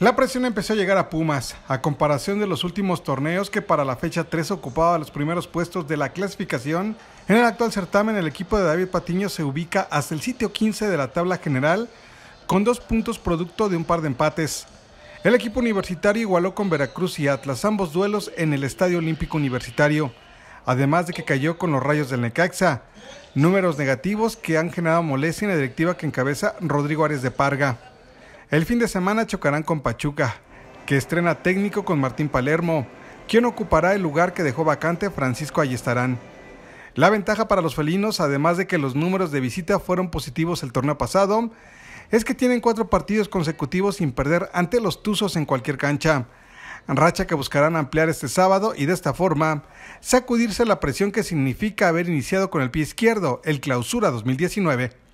La presión empezó a llegar a Pumas, a comparación de los últimos torneos que para la fecha 3 ocupaba los primeros puestos de la clasificación. En el actual certamen el equipo de David Patiño se ubica hasta el sitio 15 de la tabla general con dos puntos producto de un par de empates. El equipo universitario igualó con Veracruz y Atlas ambos duelos en el Estadio Olímpico Universitario, además de que cayó con los rayos del Necaxa, números negativos que han generado molestia en la directiva que encabeza Rodrigo Ares de Parga. El fin de semana chocarán con Pachuca, que estrena técnico con Martín Palermo, quien ocupará el lugar que dejó vacante Francisco Ayestarán. La ventaja para los felinos, además de que los números de visita fueron positivos el torneo pasado, es que tienen cuatro partidos consecutivos sin perder ante los Tuzos en cualquier cancha. Racha que buscarán ampliar este sábado y de esta forma sacudirse la presión que significa haber iniciado con el pie izquierdo el clausura 2019.